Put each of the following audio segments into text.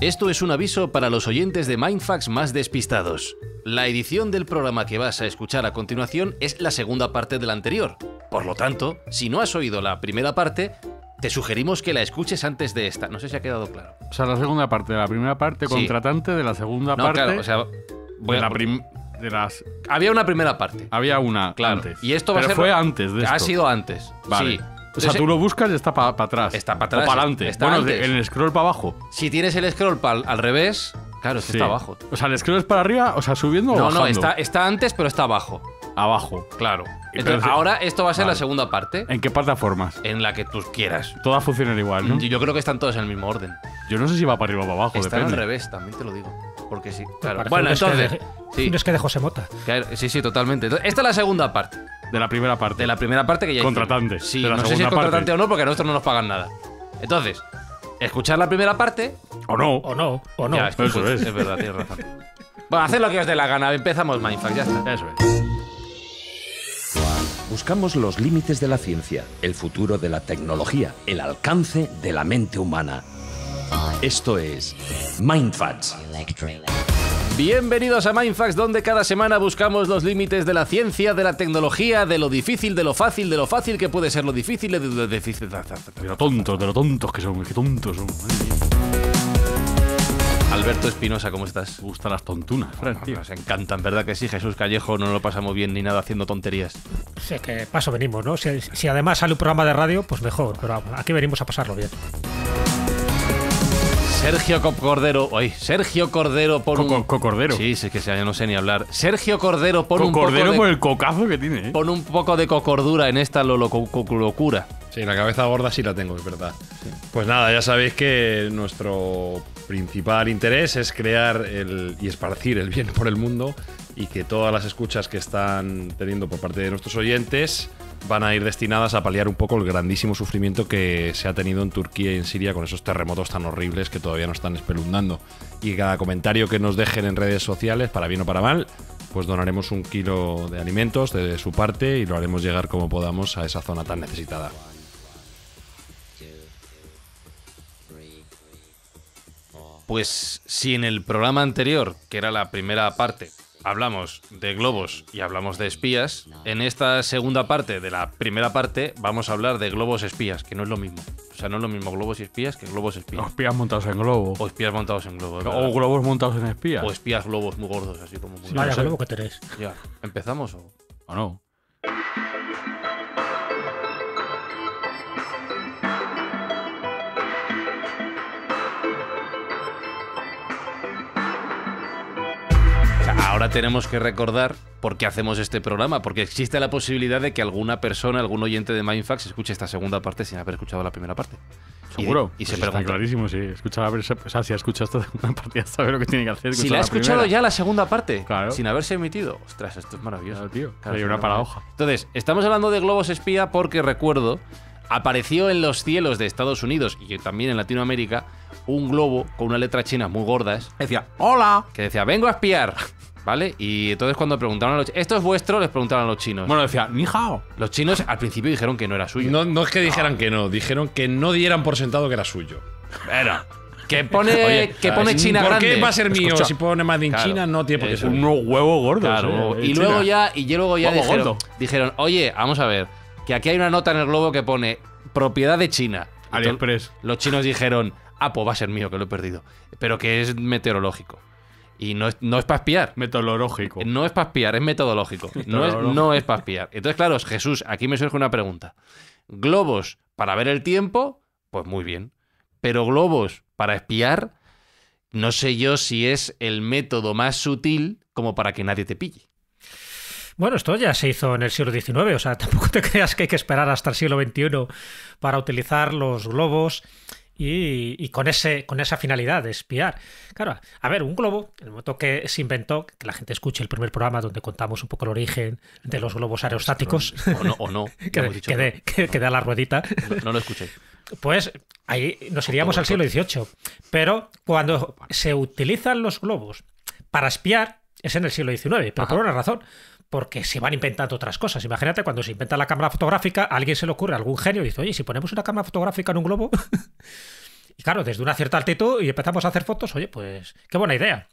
Esto es un aviso para los oyentes de Mindfax más despistados. La edición del programa que vas a escuchar a continuación es la segunda parte de la anterior. Por lo tanto, si no has oído la primera parte, te sugerimos que la escuches antes de esta. No sé si ha quedado claro. O sea, la segunda parte de la primera parte, contratante de la segunda no, parte. Claro, o sea, las... Había una primera parte. Había una claro. Y esto va a ser... fue antes de esto. Ha sido antes. Vale. Sí o sea, tú lo buscas y está para atrás. Está para atrás. O para adelante. bueno, el scroll para abajo. Si tienes el scroll al revés, claro, este está abajo. O sea, el scroll es para arriba, o sea, subiendo o bajando. No, no, está, antes, pero está abajo. Abajo. Claro. Entonces, ahora esto va a ser la segunda parte. ¿En qué plataformas? En la que tú quieras. Todas funcionan igual, ¿no? Yo, creo que están todas en el mismo orden. Yo no sé si va para arriba o para abajo. Están al revés, también te lo digo. Porque sí, claro. Bueno, entonces. Es que No es que de José Mota. sí, sí, totalmente. esta es la segunda parte. De la primera parte. De la primera parte que ya Contratante. Sí, no sé si es contratante o no, porque a nosotros no nos pagan nada. Entonces, escuchar la primera parte. O no. O no, o no. Ya, es Eso es. Es verdad, tienes razón. bueno, haced lo que os dé la gana. Empezamos Mindfuck, ya está. Eso es. Buscamos los límites de la ciencia, el futuro de la tecnología, el alcance de la mente humana. Esto es Mindfacts. Bienvenidos a Mindfacts, donde cada semana buscamos los límites de la ciencia, de la tecnología, de lo difícil, de lo fácil, de lo fácil que puede ser lo difícil, de lo, difícil de, lo tontos, de lo tontos que son, que tontos son. Alberto Espinosa, ¿cómo estás? Me gustan las tontunas, Se encantan, ¿verdad que sí? Jesús Callejo no lo pasamos bien ni nada haciendo tonterías. Sí, que paso venimos, ¿no? si además sale un programa de radio, pues mejor, pero aquí venimos a pasarlo bien. Sergio Cordero, hoy Sergio Cordero por un Cocordero. Sí, es que ya no sé ni hablar. Sergio Cordero por un Cordero el cocazo que tiene. ¿eh? pon un poco de cocordura en esta locura. Sí, la cabeza gorda sí la tengo, es verdad. Pues nada, ya sabéis que nuestro principal interés es crear el, y esparcir el bien por el mundo y que todas las escuchas que están teniendo por parte de nuestros oyentes van a ir destinadas a paliar un poco el grandísimo sufrimiento que se ha tenido en Turquía y en Siria con esos terremotos tan horribles que todavía nos están espeluznando. Y cada comentario que nos dejen en redes sociales, para bien o para mal, pues donaremos un kilo de alimentos de su parte y lo haremos llegar como podamos a esa zona tan necesitada. Pues si en el programa anterior, que era la primera parte, hablamos de globos y hablamos de espías, en esta segunda parte de la primera parte vamos a hablar de globos espías, que no es lo mismo. O sea, no es lo mismo globos y espías que globos espías. O espías montados en globos. O espías montados en globos. O globos montados en espías. O espías globos muy gordos, así como muy Vaya, globo que tenés. Ya, ¿empezamos o no? Ahora tenemos que recordar por qué hacemos este programa, porque existe la posibilidad de que alguna persona, algún oyente de Mindfax escuche esta segunda parte sin haber escuchado la primera parte. Seguro. Y, de, y pues está clarísimo, sí. Escucha, o sea, si ha escuchado esta segunda parte, ya sabe lo que tiene que hacer. Si la ha escuchado ya la segunda parte, sin haberse emitido. Ostras, esto es maravilloso. Claro, tío. Hay una paradoja. Entonces, estamos hablando de globos espía porque recuerdo apareció en los cielos de Estados Unidos y también en Latinoamérica un globo con una letra china muy gorda. Decía, hola. Que decía, vengo a espiar. ¿Vale? Y entonces cuando preguntaron a los ¿esto es vuestro? Les preguntaron a los chinos. Bueno, decía, ni Los chinos al principio dijeron que no era suyo. No, es que dijeran que no, dijeron que no dieran por sentado que era suyo. Era. Que pone, que pone China grande. ¿Por qué va a ser mío? Si pone más China, no tiene porque es un Unos huevos Claro. y, luego ya, y luego ya dijeron, oye, vamos a ver, que aquí hay una nota en el globo que pone propiedad de China. AliExpress. Los chinos dijeron, ah, pues va a ser mío, que lo he perdido. Pero que es meteorológico. Y no es, para espiar. Metodológico. No es para espiar, es metodológico. No es, no es para espiar. Entonces, claro, Jesús, aquí me surge una pregunta. Globos para ver el tiempo, pues muy bien. Pero globos para espiar, no sé yo si es el método más sutil como para que nadie te pille. Bueno, esto ya se hizo en el siglo XIX, o sea, tampoco te creas que hay que esperar hasta el siglo XXI para utilizar los globos y, con, ese, con esa finalidad de espiar. Claro, a ver, un globo, en el momento que se inventó, que la gente escuche el primer programa donde contamos un poco el origen de los globos aerostáticos. O no, que, que, da la ruedita. No, lo escuché. Pues ahí nos iríamos al siglo XVIII. Pero cuando se utilizan los globos para espiar, es en el siglo XIX, pero por una razón porque se van inventando otras cosas. Imagínate, cuando se inventa la cámara fotográfica, a alguien se le ocurre, algún genio, y dice, oye, si ponemos una cámara fotográfica en un globo, y claro, desde una cierta altitud y empezamos a hacer fotos, oye, pues qué buena idea.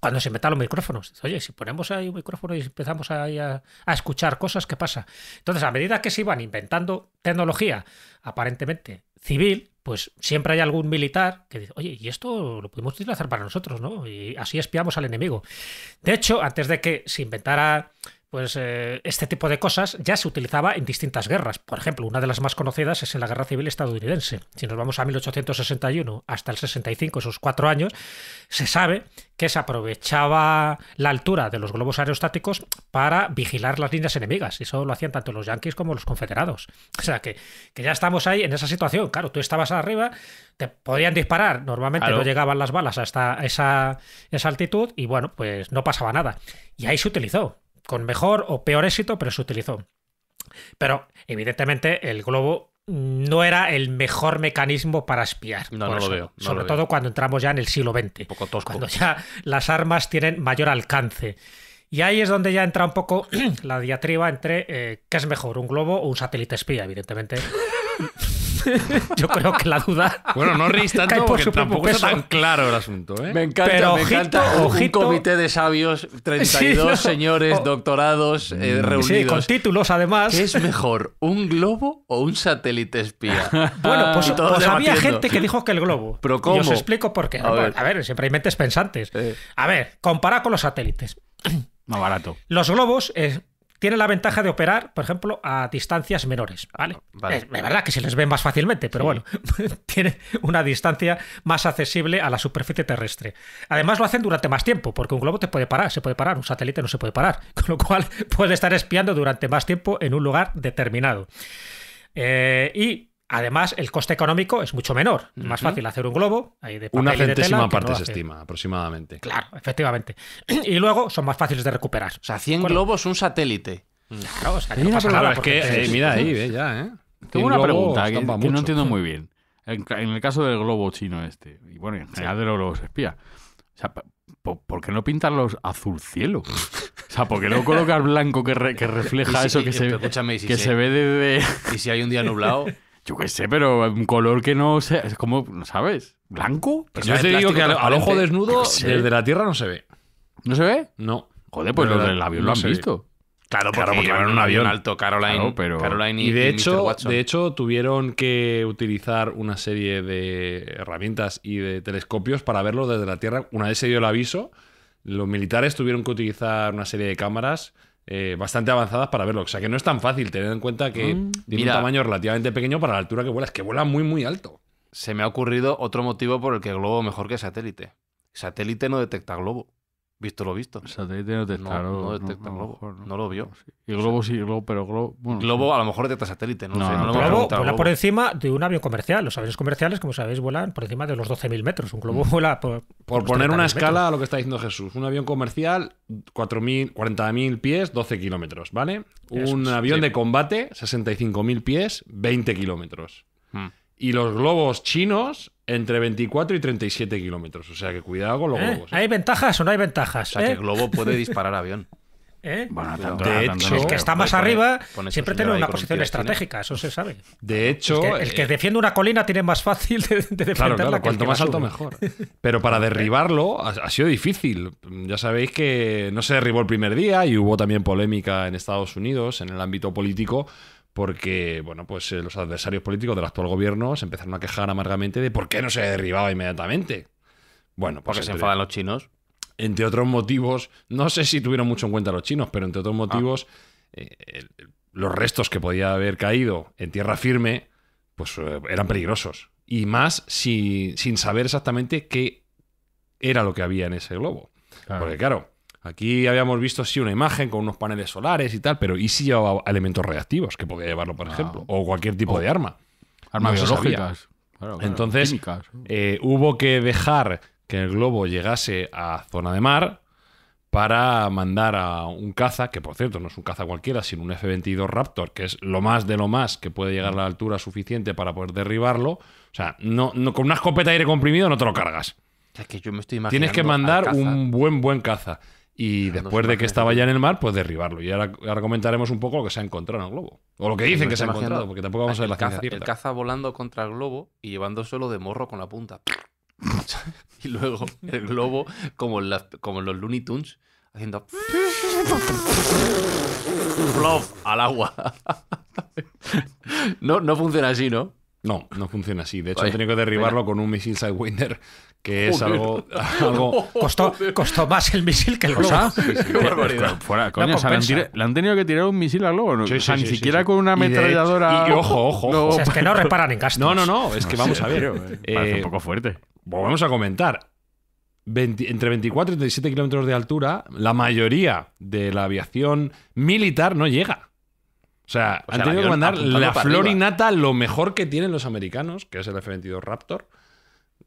Cuando se inventan los micrófonos, oye, si ponemos ahí un micrófono y empezamos a, a escuchar cosas, ¿qué pasa? Entonces, a medida que se iban inventando tecnología, aparentemente civil, pues siempre hay algún militar que dice, oye, y esto lo podemos utilizar para nosotros, ¿no? Y así espiamos al enemigo. De hecho, antes de que se inventara pues eh, este tipo de cosas ya se utilizaba en distintas guerras. Por ejemplo, una de las más conocidas es en la Guerra Civil estadounidense. Si nos vamos a 1861 hasta el 65, esos cuatro años, se sabe que se aprovechaba la altura de los globos aerostáticos para vigilar las líneas enemigas. Y eso lo hacían tanto los yanquis como los confederados. O sea que, ya estamos ahí en esa situación. Claro, tú estabas arriba, te podían disparar. Normalmente no llegaban las balas hasta esa altitud y bueno, pues no pasaba nada. Y ahí se utilizó con mejor o peor éxito, pero se utilizó. Pero evidentemente el globo no era el mejor mecanismo para espiar. No, lo veo. Sobre todo cuando entramos ya en el siglo XX. poco tosco. Cuando ya las armas tienen mayor alcance. Y ahí es donde ya entra un poco la diatriba entre eh, qué es mejor, un globo o un satélite espía, evidentemente. Yo creo que la duda. Bueno, no ríes tanto porque tampoco es tan claro el asunto. ¿eh? Me encanta, Pero, me encanta ojito. un comité de sabios, 32 señores doctorados reunidos. Eh, sí, con títulos además. ¿Qué es mejor, un globo o un satélite espía? bueno, pues, pues había gente que dijo que el globo. Pero ¿cómo? Y os explico por qué. A, ver. siempre hay mentes pensantes. Eh. A ver, compara con los satélites. Más barato. Los globos, tiene la ventaja de operar, por ejemplo, a distancias menores, ah, ¿vale? verdad que se les ve más fácilmente, pero bueno, tiene una distancia más accesible a la superficie terrestre. Además lo hacen durante más tiempo, porque un globo te puede parar, se puede parar, un satélite no se puede parar, con lo cual puede estar espiando durante más tiempo en un lugar determinado. Eh, y Además, el coste económico es mucho menor. Es más fácil hacer un globo. de Una centésima parte se estima, aproximadamente. Claro, efectivamente. Y luego son más fáciles de recuperar. O sea, 100 globos, un satélite. Claro, o no Es que, mira ahí, ve ya, ¿eh? Tengo una pregunta que, no entiendo muy bien. En, el caso del globo chino este, y bueno, en general de los globos espía, o sea, ¿por, qué no pintarlos azul cielo? O sea, ¿por qué no colocas blanco que, refleja eso que, se, que se, ve desde... Y si hay un día nublado... Yo qué sé, pero un color que no sé. Es como, ¿no sabes? ¿Blanco? yo te digo que al, ojo desnudo, desde la tierra no se ve. ¿No se ve? No. Joder, pues los del avión lo han visto. Claro, porque, iban en un avión alto, Caroline, y, de hecho, de hecho tuvieron que utilizar una serie de herramientas y de telescopios para verlo desde la Tierra. Una vez se dio el aviso, los militares tuvieron que utilizar una serie de cámaras eh, bastante avanzadas para verlo. O sea que no es tan fácil, tener en cuenta que mm, tiene un tamaño relativamente pequeño para la altura que vuela. Es que vuela muy, muy alto. Se me ha ocurrido otro motivo por el que globo mejor que satélite. Satélite no detecta globo visto lo visto. satélite no detecta no, No. lo vio. Y globo sí, globo, pero globo. globo a lo mejor detecta satélite, no, sé. globo vuela por encima de un avión comercial. Los aviones comerciales, como sabéis, vuelan por encima de los 12.000 metros. Un globo mm. vuela por. Por poner una escala a lo que está diciendo Jesús. Un avión comercial, 40.000 pies, 12 kilómetros, ¿vale? un avión de combate, 65.000 pies, 20 kilómetros. Mm. Y los globos chinos entre 24 y 37 kilómetros. O sea que cuidado con los ¿Eh? globos. ¿eh? ¿Hay ventajas o no hay ventajas? O sea que el ¿Eh? globo puede disparar avión. ¿Eh? de ah, hecho, el que está más arriba siempre tiene una posición estratégica, eso se sabe. De hecho, el que, defiende una colina tiene más fácil de, defenderla. Claro, cuanto más alto mejor. Pero para derribarlo ha, sido difícil. Ya sabéis que no se derribó el primer día y hubo también polémica en Estados Unidos en el ámbito político porque bueno, pues eh, los adversarios políticos del actual gobierno se empezaron a quejar amargamente de por qué no se derribaba inmediatamente. Bueno, pues porque se enfadan los chinos. Entre otros motivos, no sé si tuvieron mucho en cuenta los chinos, pero entre otros ah. motivos, eh, los restos que podía haber caído en tierra firme, pues eh, eran peligrosos. Y más sin saber exactamente qué era lo que había en ese globo. Porque claro, Aquí habíamos visto sí una imagen con unos paneles solares y tal, pero ¿y si llevaba elementos reactivos que podía llevarlo, por ah. ejemplo? O cualquier tipo de arma. Armas biológicas. Entonces, eh, hubo que dejar que el globo llegase a zona de mar para mandar a un caza, que por cierto no es un caza cualquiera, sino un F-22 Raptor, que es lo más de lo más que puede llegar a la altura suficiente para poder derribarlo. O sea, no, con una escopeta de aire comprimido no te lo cargas. Tienes que mandar un buen, buen caza. Y ah, después de que estaba ya en el mar, pues derribarlo. Y ahora, comentaremos un poco lo que se ha encontrado en el globo. O lo que dicen que se ha encontrado, porque tampoco vamos a ver la caza, cierta. El caza volando contra el globo y llevándoselo de morro con la punta. y luego el globo, como en, como los Looney Tunes, haciendo... flop Al agua. no, no funciona así, ¿no? No, no funciona así. De hecho, han tenido que derribarlo con un misil Sidewinder, que es algo. algo... Costó, costó, más el misil que el globo. Pues, o sea, le, han tenido que tirar un misil al globo. o sea, ni siquiera con una ametralladora. Y, ojo, ojo. O sea, es que no reparan en gastos. No, no, no. Es que vamos a ver. Eh, parece eh, un poco fuerte. Vamos a comentar. entre 24 y 37 kilómetros de altura, la mayoría de la aviación militar no llega. O sea, han tenido que mandar la flor y lo mejor que tienen los americanos, que es el F-22 Raptor,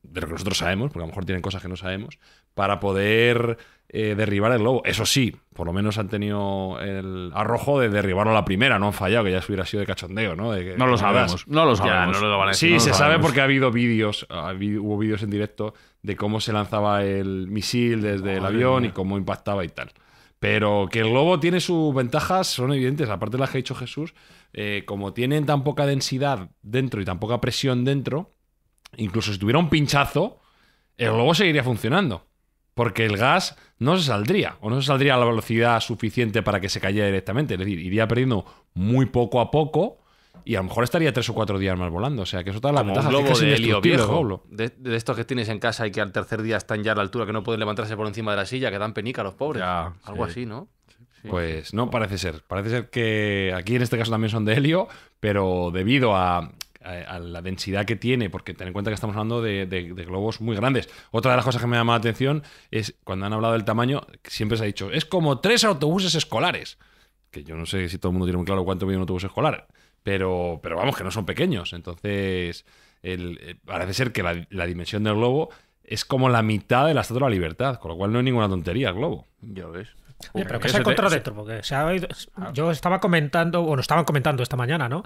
de lo que nosotros sabemos, porque a lo mejor tienen cosas que no sabemos, para poder eh, derribar el globo. Eso sí, por lo menos han tenido el arrojo de derribarlo a la primera, no han fallado, que ya hubiera sido de cachondeo, ¿no? no lo sabemos, no lo sabemos. sí, se sabe porque ha habido vídeos, hubo vídeos en directo de cómo se lanzaba el misil desde el avión y cómo impactaba y tal. Pero que el globo tiene sus ventajas, son evidentes, aparte de las que ha dicho Jesús, eh, como tienen tan poca densidad dentro y tan poca presión dentro, incluso si tuviera un pinchazo, el globo seguiría funcionando. Porque el gas no se saldría, o no se saldría a la velocidad suficiente para que se cayera directamente. Es decir, iría perdiendo muy poco a poco y a lo mejor estaría tres o cuatro días más volando. O sea, que eso está la Un globo de helio viejo. De, estos que tienes en casa y que al tercer día están ya a la altura, que no pueden levantarse por encima de la silla, que dan penica a los pobres. Algo así, ¿no? Pues no, parece ser. Parece ser que aquí en este caso también son de helio, pero debido a, la densidad que tiene, porque ten en cuenta que estamos hablando de, globos muy grandes. Otra de las cosas que me llama la atención es cuando han hablado del tamaño, siempre se ha dicho, es como tres autobuses escolares. Que yo no sé si todo el mundo tiene muy claro cuánto mide un autobús escolar pero, pero vamos, que no son pequeños. Entonces, eh, parece ser que la, dimensión del globo es como la mitad de la Estatua de la Libertad, con lo cual no hay ninguna tontería el globo. Ya ves. pero que se ha porque se ha, yo estaba comentando, o nos estaban comentando esta mañana, ¿no?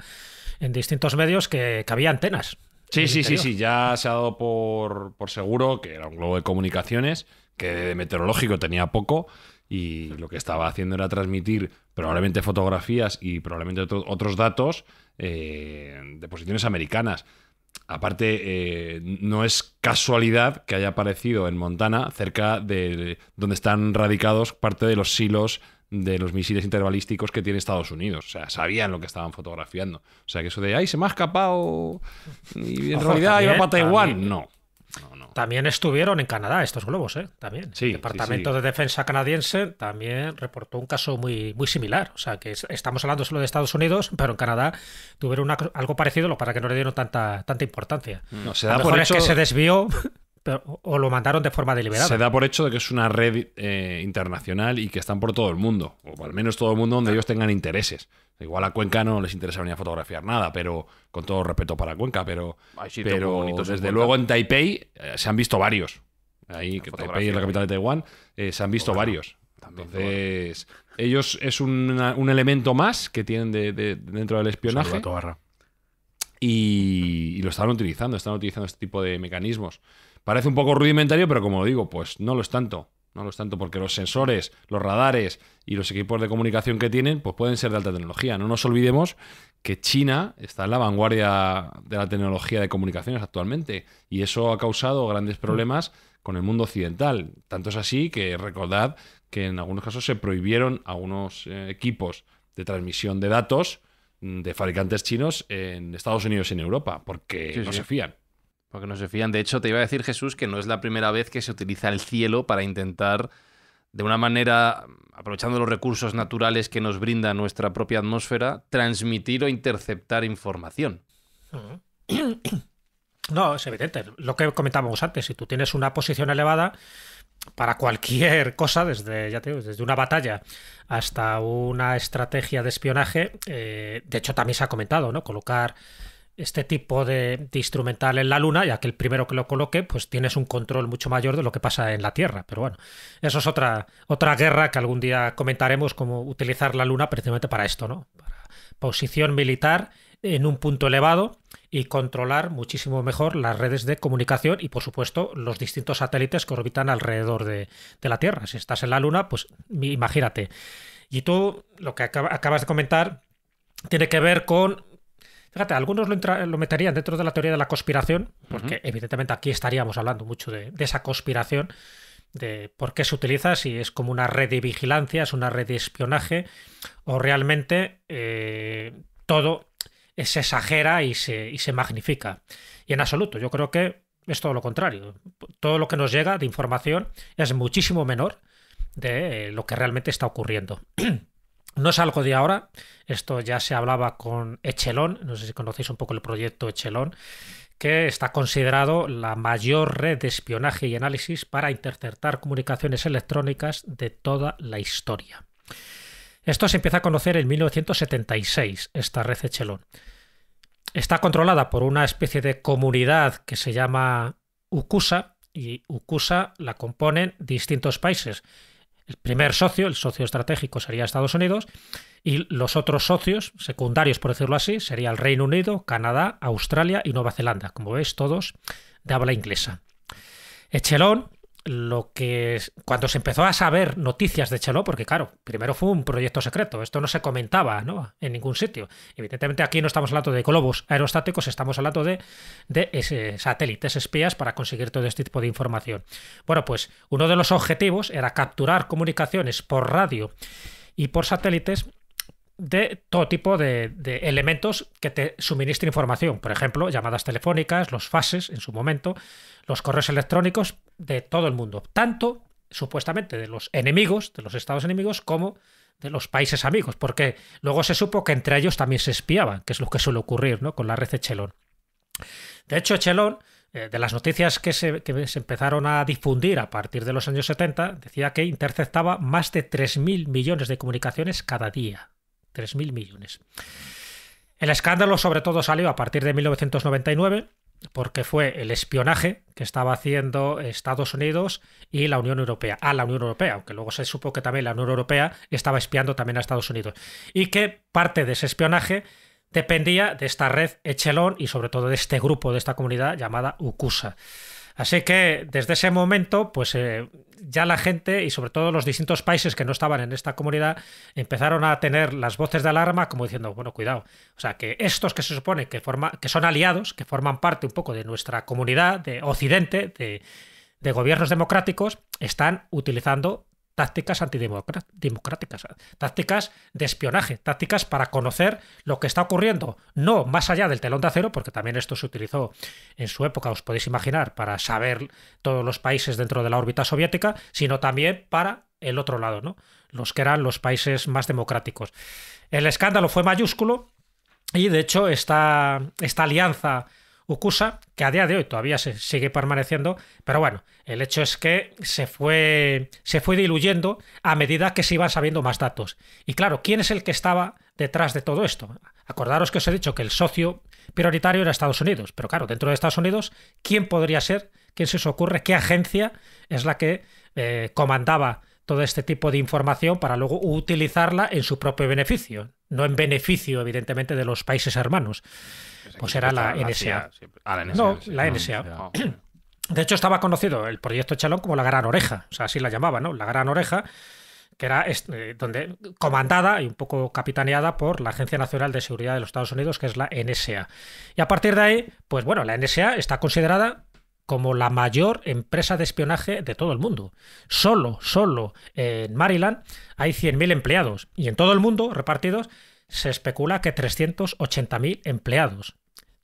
En distintos medios que, que había antenas. Sí, sí, sí, sí, ya se ha dado por, por seguro que era un globo de comunicaciones, que de meteorológico tenía poco, y lo que estaba haciendo era transmitir probablemente fotografías y probablemente otros datos eh, de posiciones americanas. Aparte, eh, no es casualidad que haya aparecido en Montana, cerca de donde están radicados parte de los silos de los misiles intervalísticos que tiene Estados Unidos. O sea, sabían lo que estaban fotografiando. O sea, que eso de, ay, se me ha escapado y en realidad iba para Taiwán. No. También estuvieron en Canadá estos globos, ¿eh? También. el Departamento de Defensa canadiense también reportó un caso muy, muy similar. O sea, que estamos hablando solo de Estados Unidos, pero en Canadá tuvieron algo parecido, lo para que no le dieron tanta, tanta importancia. No, se da mejor por hecho... es que se desvió o lo mataron de forma deliberada. Se da por hecho de que es una red eh, internacional y que están por todo el mundo, o al menos todo el mundo donde ellos tengan intereses. Igual a Cuenca no les interesa ni a fotografiar nada, pero con todo respeto para Cuenca, pero, desde luego en Taipei eh, se han visto varios. Ahí, Taipei es la capital de Taiwán, eh, se han visto varios. Entonces, ellos es un elemento más que tienen de, dentro del espionaje. Y, y, lo estaban utilizando, están utilizando este tipo de mecanismos. Parece un poco rudimentario, pero como lo digo, pues no lo es tanto. No lo es tanto porque los sensores, los radares y los equipos de comunicación que tienen, pues pueden ser de alta tecnología. No nos olvidemos que China está en la vanguardia de la tecnología de comunicaciones actualmente y eso ha causado grandes problemas con el mundo occidental. Tanto es así que recordad que en algunos casos se prohibieron algunos eh, equipos de transmisión de datos mm, de fabricantes chinos en Estados Unidos y en Europa porque no se fían. Porque no se fían. De hecho, te iba a decir Jesús que no es la primera vez que se utiliza el cielo para intentar, de una manera, aprovechando los recursos naturales que nos brinda nuestra propia atmósfera, transmitir o interceptar información. Mm. No, es evidente. Lo que comentábamos antes, si tú tienes una posición elevada, para cualquier cosa, desde, ya desde una batalla hasta una estrategia de espionaje, eh, de hecho también se ha comentado, ¿no? Colocar este tipo de, instrumental en la Luna, ya que el primero que lo coloque, pues tienes un control mucho mayor de lo que pasa en la Tierra. Pero bueno, eso es otra, otra guerra que algún día comentaremos, como utilizar la Luna precisamente para esto, ¿no? Para posición militar en un punto elevado y controlar muchísimo mejor las redes de comunicación y, por supuesto, los distintos satélites que orbitan alrededor de, de la Tierra. Si estás en la Luna, pues imagínate. Y tú, lo que acabas de comentar, tiene que ver con Fíjate, algunos lo, meterían dentro de la teoría de la conspiración, porque evidentemente aquí estaríamos hablando mucho de, esa conspiración, de por qué se utiliza, si es como una red de vigilancia, es una red de espionaje, o realmente eh, todo se exagera y se magnifica. Y en absoluto, yo creo que es todo lo contrario. Todo lo que nos llega de información es muchísimo menor de eh, lo que realmente está ocurriendo. No es algo de ahora, esto ya se hablaba con Echelon, no sé si conocéis un poco el proyecto Echelon, que está considerado la mayor red de espionaje y análisis para interceptar comunicaciones electrónicas de toda la historia. Esto se empieza a conocer en 1976, esta red Echelon. Está controlada por una especie de comunidad que se llama UCUSA, y UCUSA la componen distintos países el primer socio, el socio estratégico, sería Estados Unidos y los otros socios secundarios, por decirlo así, sería el Reino Unido, Canadá, Australia y Nueva Zelanda, como veis todos de habla inglesa. Echelón lo que cuando se empezó a saber noticias de Chelo, porque claro, primero fue un proyecto secreto, esto no se comentaba en ningún sitio. Evidentemente aquí no estamos hablando de globos aerostáticos, estamos hablando de, de satélites espías para conseguir todo este tipo de información. Bueno, pues uno de los objetivos era capturar comunicaciones por radio y por satélites de todo tipo de, de, elementos que te suministren información. Por ejemplo, llamadas telefónicas, los fases en su momento, los correos electrónicos, de todo el mundo, tanto supuestamente de los enemigos, de los estados enemigos, como de los países amigos, porque luego se supo que entre ellos también se espiaban, que es lo que suele ocurrir ¿no? con la red de Chelón. De hecho, Chelón, eh, de las noticias que se, que se, empezaron a difundir a partir de los años 70, decía que interceptaba más de 3.000 millones de comunicaciones cada día. 3.000 millones. El escándalo sobre todo salió a partir de 1999 porque fue el espionaje que estaba haciendo Estados Unidos y la Unión Europea, a ah, la Unión Europea, aunque luego se supo que también la Unión Europea estaba espiando también a Estados Unidos, y que parte de ese espionaje dependía de esta red Echelon y sobre todo de este grupo, de esta comunidad llamada UCUSA. Así que desde ese momento, pues eh, ya la gente y sobre todo los distintos países que no estaban en esta comunidad empezaron a tener las voces de alarma como diciendo, bueno, cuidado, o sea, que estos que se supone que, forma, que son aliados, que forman parte un poco de nuestra comunidad de Occidente, de, de gobiernos democráticos, están utilizando tácticas antidemocráticas, tácticas de espionaje, tácticas para conocer lo que está ocurriendo, no más allá del telón de acero, porque también esto se utilizó en su época, os podéis imaginar, para saber todos los países dentro de la órbita soviética, sino también para el otro lado, ¿no? Los que eran los países más democráticos. El escándalo fue mayúsculo y de hecho esta, esta alianza que a día de hoy todavía se sigue permaneciendo, pero bueno, el hecho es que se fue, se fue diluyendo a medida que se iban sabiendo más datos. Y claro, ¿quién es el que estaba detrás de todo esto? Acordaros que os he dicho que el socio prioritario era Estados Unidos, pero claro, dentro de Estados Unidos, ¿quién podría ser? ¿Quién se os ocurre? ¿Qué agencia es la que eh, comandaba todo este tipo de información para luego utilizarla en su propio beneficio? no en beneficio, evidentemente, de los países hermanos. Pues, pues era la NSA. la ah, No, la NSA. Ah, ah. De hecho, estaba conocido el proyecto Chalón como la Gran Oreja, o sea, así la llamaba, ¿no? La Gran Oreja, que era eh, donde, comandada y un poco capitaneada por la Agencia Nacional de Seguridad de los Estados Unidos, que es la NSA. Y a partir de ahí, pues bueno, la NSA está considerada como la mayor empresa de espionaje de todo el mundo. Solo, solo en Maryland hay 100.000 empleados y en todo el mundo repartidos se especula que 380.000 empleados,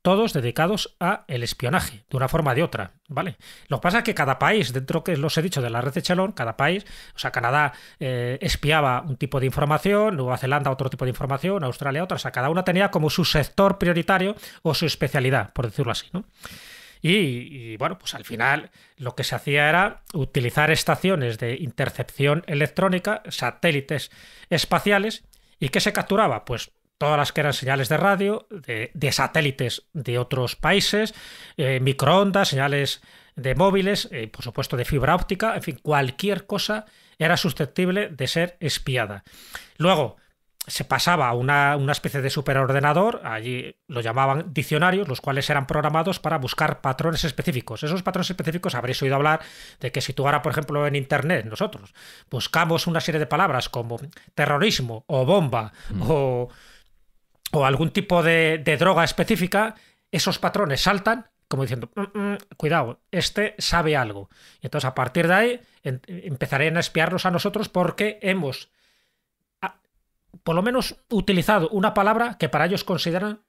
todos dedicados a el espionaje, de una forma o de otra, ¿vale? Lo que pasa es que cada país, dentro que los he dicho de la red de Chalón, cada país, o sea, Canadá eh, espiaba un tipo de información, Nueva Zelanda otro tipo de información, Australia otra, o sea, cada una tenía como su sector prioritario o su especialidad, por decirlo así, ¿no? Y, bueno, pues al final lo que se hacía era utilizar estaciones de intercepción electrónica, satélites espaciales, y ¿qué se capturaba? Pues todas las que eran señales de radio, de, satélites de otros países, eh, microondas, señales de móviles, eh, por supuesto de fibra óptica, en fin, cualquier cosa era susceptible de ser espiada. Luego, se pasaba a una, especie de superordenador, allí lo llamaban diccionarios, los cuales eran programados para buscar patrones específicos. Esos patrones específicos habréis oído hablar de que si tú ahora, por ejemplo, en Internet nosotros buscamos una serie de palabras como terrorismo o bomba mm. o, o, algún tipo de, droga específica, esos patrones saltan como diciendo, mm, mm, cuidado, este sabe algo. Y entonces a partir de ahí empezarían a espiarnos a nosotros porque hemos por lo menos, utilizado una palabra que para ellos consideran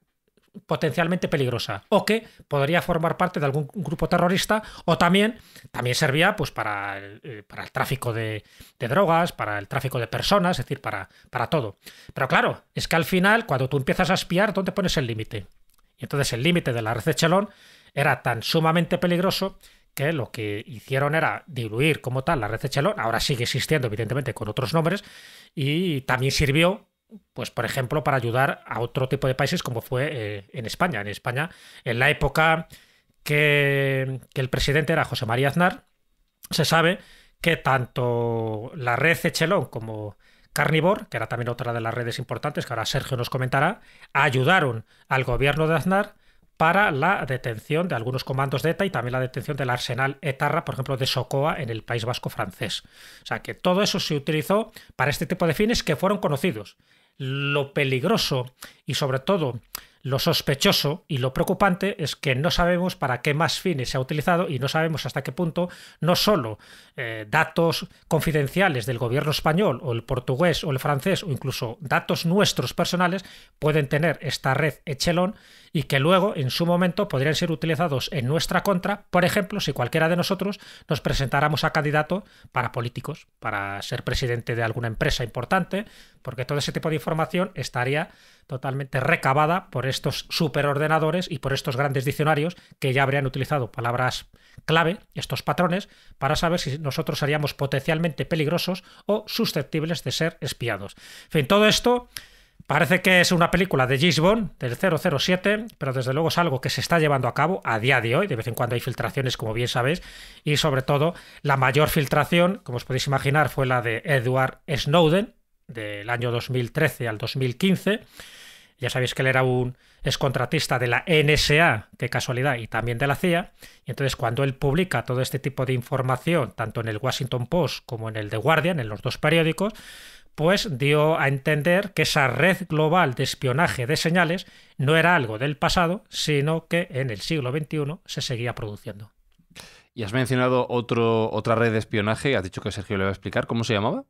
potencialmente peligrosa o que podría formar parte de algún grupo terrorista o también, también servía pues, para, el, eh, tráfico de, drogas, para el tráfico de personas, es decir, para, para todo. Pero claro, es que al final, cuando tú empiezas a espiar, ¿dónde pones el límite? Y entonces el límite de la red de Chelón era tan sumamente peligroso que lo que hicieron era diluir como tal la red Echelón, ahora sigue existiendo evidentemente con otros nombres, y también sirvió, pues por ejemplo, para ayudar a otro tipo de países como fue eh, en España. En España, en la época que, el presidente era José María Aznar, se sabe que tanto la red Echelón como Carnivore, que era también otra de las redes importantes que ahora Sergio nos comentará, ayudaron al gobierno de Aznar para la detención de algunos comandos de ETA y también la detención del arsenal etarra, por ejemplo, de Socoa en el País Vasco francés. O sea que todo eso se utilizó para este tipo de fines que fueron conocidos. Lo peligroso y sobre todo lo sospechoso y lo preocupante es que no sabemos para qué más fines se ha utilizado y no sabemos hasta qué punto no solo eh, datos confidenciales del gobierno español o el portugués o el francés o incluso datos nuestros personales pueden tener esta red Echelon, y que luego en su momento podrían ser utilizados en nuestra contra, por ejemplo, si cualquiera de nosotros nos presentáramos a candidato para políticos, para ser presidente de alguna empresa importante, porque todo ese tipo de información estaría totalmente recabada por estos superordenadores y por estos grandes diccionarios que ya habrían utilizado palabras clave, estos patrones, para saber si nosotros seríamos potencialmente peligrosos o susceptibles de ser espiados. En fin, todo esto Parece que es una película de James del 007, pero desde luego es algo que se está llevando a cabo a día de hoy. De vez en cuando hay filtraciones, como bien sabéis, y sobre todo la mayor filtración, como os podéis imaginar, fue la de Edward Snowden, del año 2013 al 2015. Ya sabéis que él era un excontratista de la NSA, qué casualidad, y también de la CIA. Y entonces cuando él publica todo este tipo de información, tanto en el Washington Post como en el The Guardian, en los dos periódicos, pues dio a entender que esa red global de espionaje de señales no era algo del pasado, sino que en el siglo XXI se seguía produciendo. Y has mencionado otro, otra red de espionaje, has dicho que Sergio le va a explicar, ¿cómo se llamaba?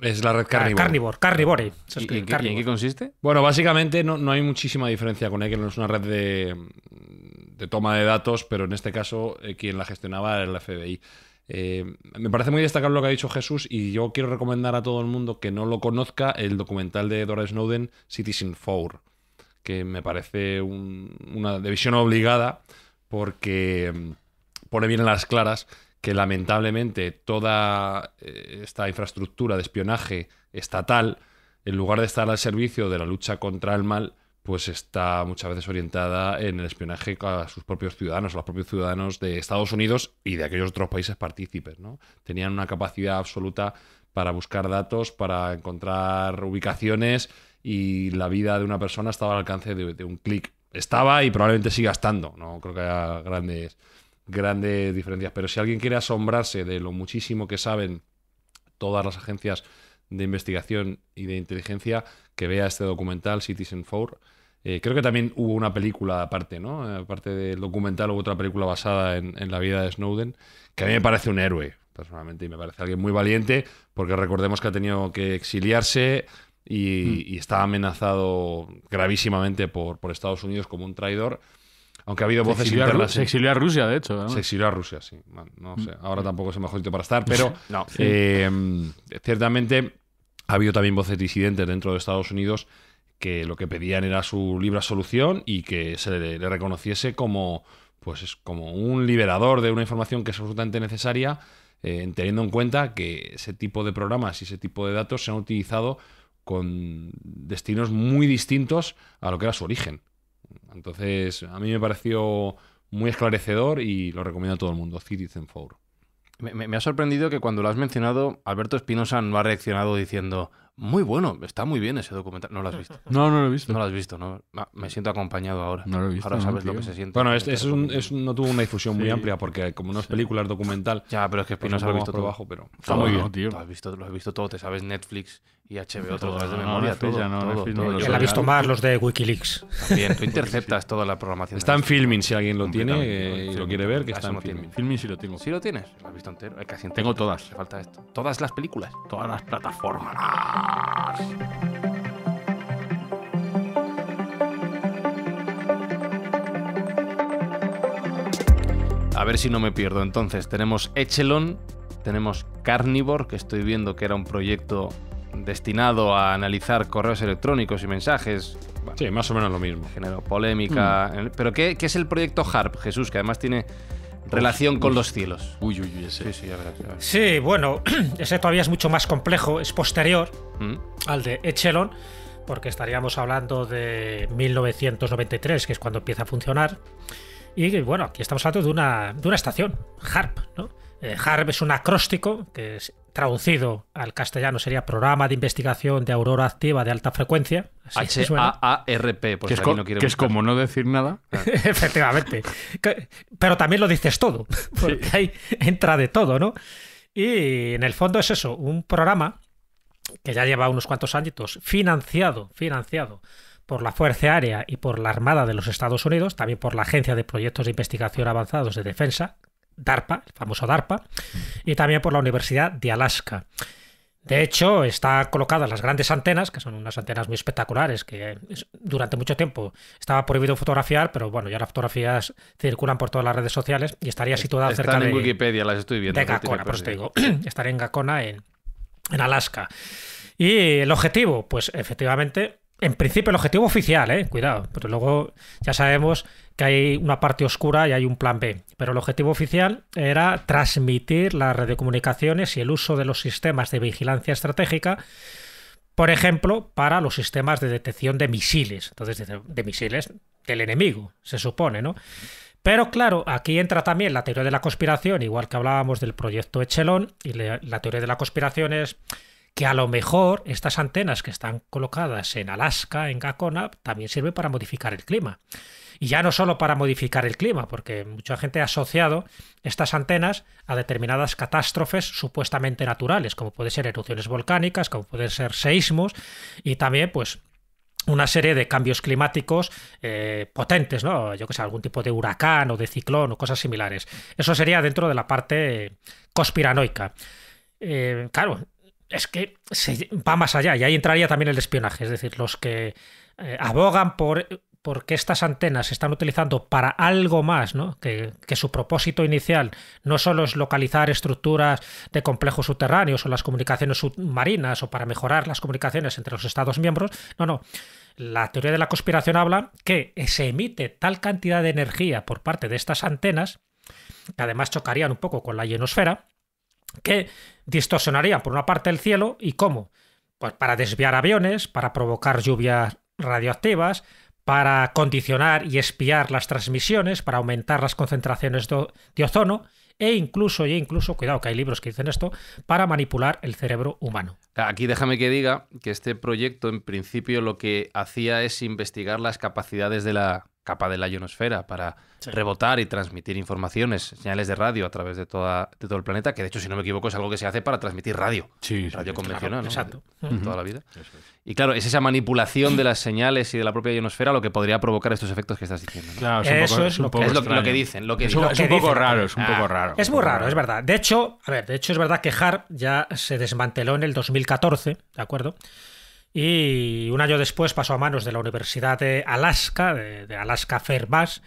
Es la red ah, Carnivore. Carnivore, Carnivore. ¿Y, en qué, consiste? Bueno, básicamente no, hay muchísima diferencia con que no es una red de, toma de datos, pero en este caso eh, quien la gestionaba era el FBI. Eh, me parece muy destacable lo que ha dicho Jesús y yo quiero recomendar a todo el mundo que no lo conozca el documental de Dora Snowden, Citizen Four, que me parece una división obligada porque mm, pone bien en las claras que lamentablemente toda eh, esta infraestructura de espionaje estatal, en lugar de estar al servicio de la lucha contra el mal, pues está muchas veces orientada en el espionaje a sus propios ciudadanos, a los propios ciudadanos de Estados Unidos y de aquellos otros países partícipes. ¿no? Tenían una capacidad absoluta para buscar datos, para encontrar ubicaciones y la vida de una persona estaba al alcance de, un clic. Estaba y probablemente siga estando. No creo que haya grandes, grandes diferencias. Pero si alguien quiere asombrarse de lo muchísimo que saben todas las agencias de investigación y de inteligencia, que vea este documental Citizen Four eh, creo que también hubo una película aparte, ¿no? Eh, aparte del documental, hubo otra película basada en, la vida de Snowden, que a mí me parece un héroe, personalmente, y me parece alguien muy valiente, porque recordemos que ha tenido que exiliarse y, mm. está amenazado gravísimamente por, Estados Unidos como un traidor. Aunque ha habido voces se internas. Se exilió a Rusia, de hecho. ¿no? Se exilió a Rusia, sí. Mm. Ahora tampoco es el mejor sitio para estar, pero eh, ciertamente ha habido también voces disidentes dentro de Estados Unidos que lo que pedían era su libre solución y que se le, reconociese como, pues, como un liberador de una información que es absolutamente necesaria, eh, teniendo en cuenta que ese tipo de programas y ese tipo de datos se han utilizado con destinos muy distintos a lo que era su origen. Entonces, a mí me pareció muy esclarecedor y lo recomiendo a todo el mundo, Citizen me, me ha sorprendido que cuando lo has mencionado, Alberto Espinosa no ha reaccionado diciendo, muy bueno, está muy bien ese documental. No lo has visto. No, no lo he visto. No lo has visto, no. Ah, me siento acompañado ahora. No lo he visto. Ahora sabes lo que se siente. Bueno, es, no tuvo una difusión muy amplia porque, como no es película, es documental. Ya, pero es que pues Espinosa lo ha visto todo. Abajo, pero está muy bien, tío. Lo has, visto, visto todo, te sabes Netflix y HBO, todo, todo, de memoria, todo. visto más los de Wikileaks. También, tú interceptas toda la programación. Está en filming si alguien lo tiene eh, y lo quiere ver, que está en filming. Filming sí lo tengo. Sí lo tienes, lo has visto entero. Tengo todas. falta esto. Todas las películas. Todas las plataformas. A ver si no me pierdo. Entonces, tenemos Echelon, tenemos Carnivore, que estoy viendo que era un proyecto destinado a analizar correos electrónicos y mensajes. sí, más o menos lo mismo. Generó polémica. Mm. Pero ¿qué es el proyecto HARP, Jesús? Que además tiene Relación con los cielos. Uy, uy, uy, ese. Sí, bueno, ese todavía es mucho más complejo, es posterior mm. al de Echelon, porque estaríamos hablando de 1993, que es cuando empieza a funcionar. Y bueno, aquí estamos hablando de una, estación, HARP, ¿no? Eh, HARP es un acróstico que es traducido al castellano sería Programa de Investigación de Aurora Activa de Alta Frecuencia. H-A-A-R-P, que, es, como no decir nada. Efectivamente. pero también lo dices todo, porque ahí entra de todo, ¿no? Y en el fondo es eso, un programa que ya lleva unos cuantos años financiado, financiado por la Fuerza Aérea y por la Armada de los Estados Unidos, también por la Agencia de Proyectos de Investigación Avanzados de Defensa, DARPA, el famoso DARPA, y también por la Universidad de Alaska. De hecho, está colocadas las grandes antenas, que son unas antenas muy espectaculares, que durante mucho tiempo estaba prohibido fotografiar, pero bueno, ya las fotografías circulan por todas las redes sociales y estaría situada cerca en de... Wikipedia, las estoy viendo. De Gacona, por eso te digo. estaría en Gacona, en, Alaska. Y el objetivo, pues efectivamente, en principio el objetivo oficial, eh, cuidado, pero luego ya sabemos que hay una parte oscura y hay un plan B. Pero el objetivo oficial era transmitir las radiocomunicaciones y el uso de los sistemas de vigilancia estratégica, por ejemplo, para los sistemas de detección de misiles, entonces de, misiles del enemigo, se supone, ¿no? Pero claro, aquí entra también la teoría de la conspiración, igual que hablábamos del proyecto Echelon, y la teoría de la conspiración es que a lo mejor estas antenas que están colocadas en Alaska, en Gacona, también sirven para modificar el clima. Y ya no solo para modificar el clima, porque mucha gente ha asociado estas antenas a determinadas catástrofes supuestamente naturales, como pueden ser erupciones volcánicas, como pueden ser seísmos, y también, pues, una serie de cambios climáticos eh, potentes, ¿no? Yo que sé, algún tipo de huracán o de ciclón o cosas similares. Eso sería dentro de la parte conspiranoica. Eh, claro, es que va más allá y ahí entraría también el espionaje, es decir, los que eh, abogan por porque estas antenas se están utilizando para algo más, ¿no? que, que, su propósito inicial no solo es localizar estructuras de complejos subterráneos o las comunicaciones submarinas o para mejorar las comunicaciones entre los Estados miembros, no, no. La teoría de la conspiración habla que se emite tal cantidad de energía por parte de estas antenas, que además chocarían un poco con la ionosfera, que distorsionarían por una parte el cielo y cómo. Pues para desviar aviones, para provocar lluvias radioactivas, para condicionar y espiar las transmisiones, para aumentar las concentraciones de ozono e incluso, e incluso, cuidado que hay libros que dicen esto, para manipular el cerebro humano. Aquí déjame que diga que este proyecto en principio lo que hacía es investigar las capacidades de la capa de la ionosfera para rebotar y transmitir informaciones, señales de radio a través de, toda, todo el planeta, que de hecho, si no me equivoco, es algo que se hace para transmitir radio, sí, radio convencional, exacto. toda la vida. Y claro, es esa manipulación de las señales y de la propia ionosfera lo que podría provocar estos efectos que estás diciendo. Claro, Eso es, lo, que dicen. Lo es, un, poco raro, es un poco ah. raro. Es muy raro, es verdad. De hecho, a ver, de hecho es verdad que HARP ya se desmanteló en el 2014, ¿de acuerdo? y un año después pasó a manos de la Universidad de Alaska, de, Alaska Fairbanks.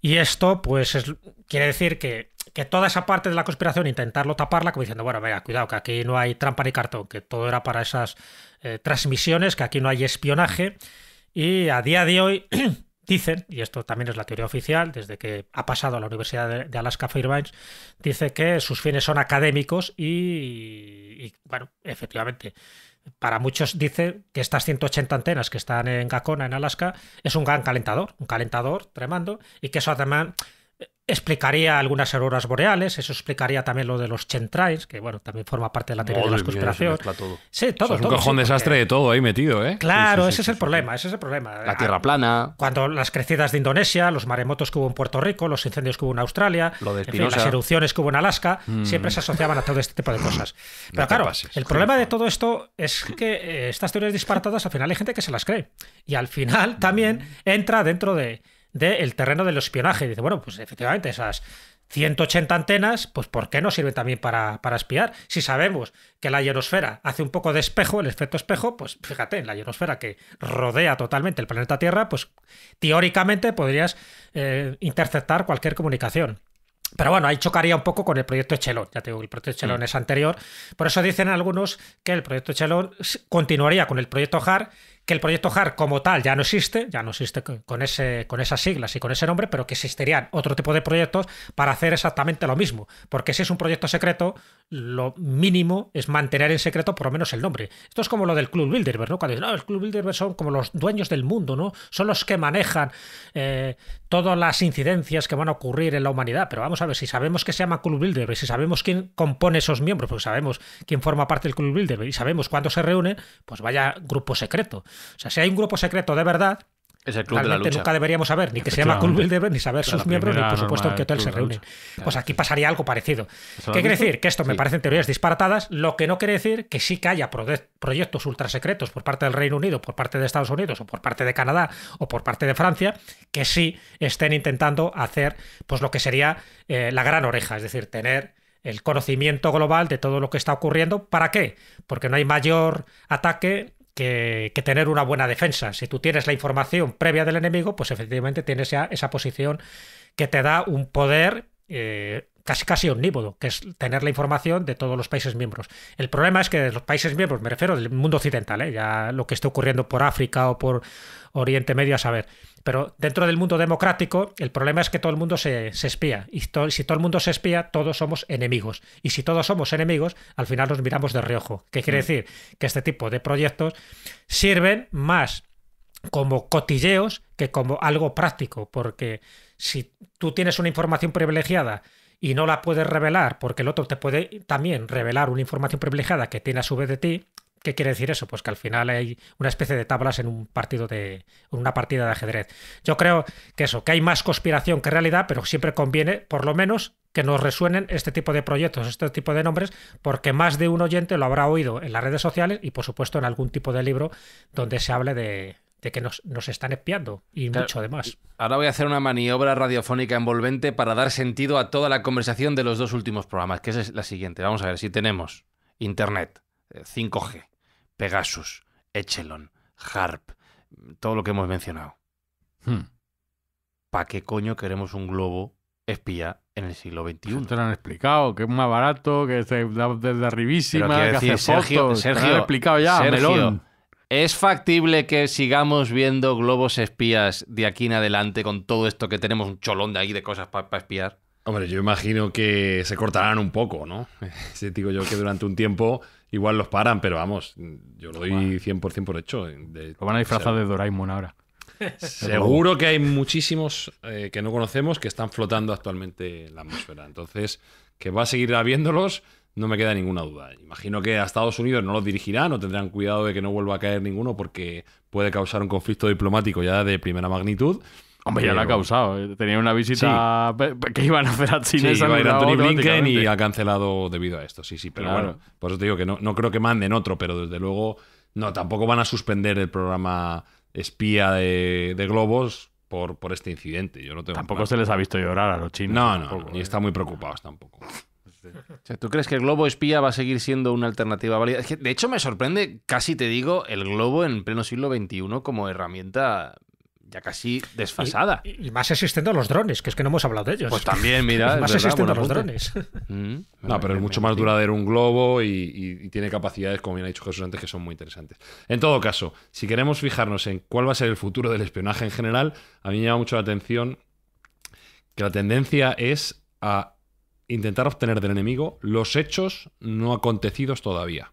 Y esto, pues, quiere decir que, toda esa parte de la conspiración, intentarlo taparla, como diciendo, bueno, venga, cuidado, que aquí no hay trampa ni cartón, que todo era para esas eh, transmisiones, que aquí no hay espionaje. Y a día de hoy dicen, y esto también es la teoría oficial, desde que ha pasado a la Universidad de, Alaska Fairbanks, dice que sus fines son académicos y, y bueno, efectivamente para muchos dice que estas 180 antenas que están en Gacona, en Alaska, es un gran calentador, un calentador tremendo, y que eso además Explicaría algunas auroras boreales, eso explicaría también lo de los Chentrains, que bueno, también forma parte de la teoría de las conspiraciones. Todo. Sí, todo. un cojón desastre de todo ahí metido, ¿eh? Claro, ese es el problema, ese es el problema. La tierra plana. Cuando las crecidas de Indonesia, los maremotos que hubo en Puerto Rico, los incendios que hubo en Australia, las erupciones que hubo en Alaska, mm. siempre se asociaban a todo este tipo de mm. cosas. Pero claro, el problema de todo esto es que eh, estas teorías disparatadas al final hay gente que se las cree. Y al final también mm. entra dentro de del terreno del espionaje. dice, bueno, pues efectivamente, esas 180 antenas, pues ¿por qué no sirven también para, espiar? Si sabemos que la ionosfera hace un poco de espejo, el efecto espejo, pues fíjate, en la ionosfera que rodea totalmente el planeta Tierra, pues teóricamente podrías eh, interceptar cualquier comunicación. Pero bueno, ahí chocaría un poco con el proyecto Chelón. Ya te digo, el proyecto Chelón mm. es anterior. Por eso dicen algunos que el proyecto Chelón continuaría con el proyecto HAR que el proyecto HAR como tal ya no existe, ya no existe con, ese, con esas siglas y con ese nombre, pero que existirían otro tipo de proyectos para hacer exactamente lo mismo. Porque si es un proyecto secreto, lo mínimo es mantener en secreto por lo menos el nombre. Esto es como lo del Club Bilderberg, ¿no? Cuando dicen, no, el Club Bilderberg son como los dueños del mundo, ¿no? Son los que manejan eh, todas las incidencias que van a ocurrir en la humanidad. Pero vamos a ver, si sabemos que se llama Club Bilderberg, si sabemos quién compone esos miembros, porque sabemos quién forma parte del Club Bilderberg y sabemos cuándo se reúne pues vaya grupo secreto. O sea, si hay un grupo secreto de verdad, es la nunca deberíamos saber ni que se llama Club Bilderberg, ni saber sus miembros, ni por supuesto en qué hotel se reúnen. Pues aquí pasaría algo parecido. ¿Qué quiere decir? Que esto me parecen teorías disparatadas, lo que no quiere decir que sí que haya proyectos ultrasecretos por parte del Reino Unido, por parte de Estados Unidos, o por parte de Canadá, o por parte de Francia, que sí estén intentando hacer pues lo que sería eh, la gran oreja, es decir, tener el conocimiento global de todo lo que está ocurriendo. ¿Para qué? Porque no hay mayor ataque que, tener una buena defensa. Si tú tienes la información previa del enemigo, pues efectivamente tienes ya esa posición que te da un poder eh, casi, casi omnívodo, que es tener la información de todos los países miembros. El problema es que de los países miembros, me refiero del mundo occidental, ¿eh? ya lo que esté ocurriendo por África o por Oriente Medio a saber, pero dentro del mundo democrático el problema es que todo el mundo se, espía y si todo el mundo se espía todos somos enemigos y si todos somos enemigos al final nos miramos de reojo. ¿Qué quiere mm. decir? Que este tipo de proyectos sirven más como cotilleos que como algo práctico, porque si tú tienes una información privilegiada y no la puedes revelar porque el otro te puede también revelar una información privilegiada que tiene a su vez de ti. ¿Qué quiere decir eso? Pues que al final hay una especie de tablas en un partido de una partida de ajedrez. Yo creo que eso, que hay más conspiración que realidad, pero siempre conviene, por lo menos, que nos resuenen este tipo de proyectos, este tipo de nombres, porque más de un oyente lo habrá oído en las redes sociales y, por supuesto, en algún tipo de libro donde se hable de, de que nos, están espiando y mucho además. Ahora voy a hacer una maniobra radiofónica envolvente para dar sentido a toda la conversación de los dos últimos programas, que es la siguiente. Vamos a ver si tenemos Internet, 5G, eh, Pegasus, Echelon, HARP, todo lo que hemos mencionado. Hmm. ¿Para qué coño queremos un globo espía en el siglo XXI. Pues te lo han explicado, que es más barato, que se da desde arribísima, que hace Sergio, fotos. Sergio, lo han explicado ya, Sergio, ¿Es factible que sigamos viendo globos espías de aquí en adelante con todo esto que tenemos un cholón de ahí de cosas para espiar? Hombre, yo imagino que se cortarán un poco, ¿no? digo yo que durante un tiempo igual los paran, pero vamos, yo lo doy 100% por hecho. Eh, de, lo van a disfrazar de Doraemon ahora. Seguro que hay muchísimos eh, que no conocemos que están flotando actualmente en la atmósfera. Entonces, que va a seguir habiéndolos no me queda ninguna duda. Imagino que a Estados Unidos no los dirigirán no tendrán cuidado de que no vuelva a caer ninguno porque puede causar un conflicto diplomático ya de primera magnitud. Hombre, ya lo ha causado. ¿eh? Tenía una visita que iban a hacer a China. Sí, Blinken y ha cancelado debido a esto. Sí, sí, pero bueno, por eso te digo que no, creo que manden otro, pero desde luego, no, tampoco van a suspender el programa espía de, globos por, por, este incidente. Yo no tampoco se les ha visto llorar a los chinos. No, no, ni ¿eh? están muy preocupados tampoco. Este. ¿Tú crees que el globo espía va a seguir siendo una alternativa válida? de hecho, me sorprende, casi te digo, el globo en pleno siglo XXI como herramienta ya casi desfasada. Y, más existiendo los drones, que es que no hemos hablado de ellos. Pues también, mira. más existiendo los drones. Mm, no, pero es mucho más duradero un globo y, y, tiene capacidades, como bien ha dicho Jesús antes, que son muy interesantes. En todo caso, si queremos fijarnos en cuál va a ser el futuro del espionaje en general, a mí me llama mucho la atención que la tendencia es a intentar obtener del enemigo los hechos no acontecidos todavía.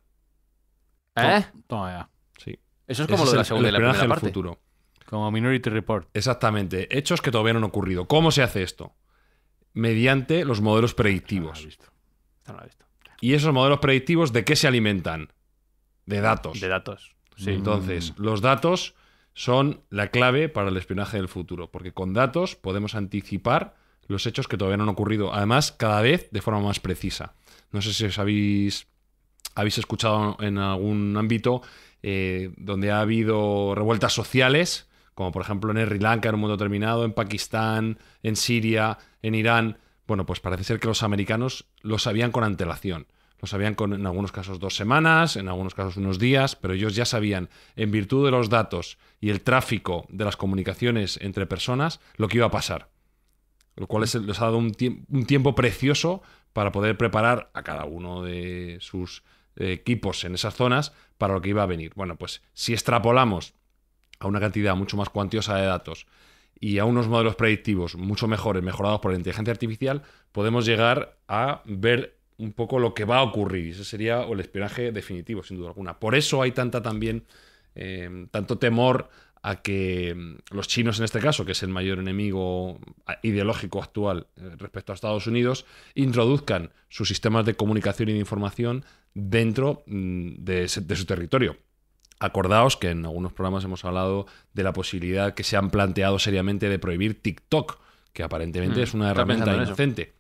¿Eh? Toma ya. Sí. Eso es como lo de la segunda y Del futuro. Como Minority Report. Exactamente. Hechos que todavía no han ocurrido. ¿Cómo se hace esto? Mediante los modelos predictivos. No visto. No lo visto. ¿Y esos modelos predictivos de qué se alimentan? De datos. De datos. Sí. Entonces, mm. los datos son la clave para el espionaje del futuro, porque con datos podemos anticipar los hechos que todavía no han ocurrido. Además, cada vez de forma más precisa. No sé si os habéis, escuchado en algún ámbito eh, donde ha habido revueltas sociales, como por ejemplo en Sri Lanka en un mundo terminado, en Pakistán, en Siria, en Irán. Bueno, pues parece ser que los americanos lo sabían con antelación. Lo sabían con, en algunos casos dos semanas, en algunos casos unos días, pero ellos ya sabían, en virtud de los datos y el tráfico de las comunicaciones entre personas, lo que iba a pasar lo cual les ha dado un, tiempo precioso para poder preparar a cada uno de sus equipos en esas zonas para lo que iba a venir. Bueno, pues si extrapolamos a una cantidad mucho más cuantiosa de datos y a unos modelos predictivos mucho mejores, mejorados por la inteligencia artificial, podemos llegar a ver un poco lo que va a ocurrir. Y ese sería el espionaje definitivo, sin duda alguna. Por eso hay tanta también, eh, tanto temor a que mm, los chinos en este caso, que es el mayor enemigo ah, ideológico actual eh, respecto a Estados Unidos, introduzcan sus sistemas de comunicación y de información dentro mm, de, su territorio. Acordaos que en algunos programas hemos hablado de la posibilidad que se han planteado seriamente de prohibir TikTok, que aparentemente mm, es una herramienta inocente.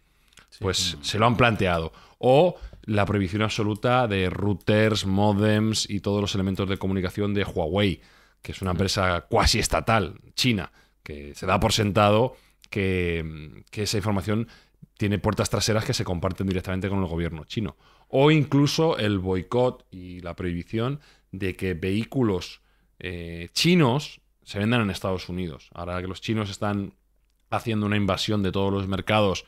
pues se lo han planteado. O la prohibición absoluta de routers, modems y todos los elementos de comunicación de Huawei que es una empresa cuasi estatal china, que se da por sentado que, esa información tiene puertas traseras que se comparten directamente con el gobierno chino. O incluso el boicot y la prohibición de que vehículos eh, chinos se vendan en Estados Unidos. Ahora que los chinos están haciendo una invasión de todos los mercados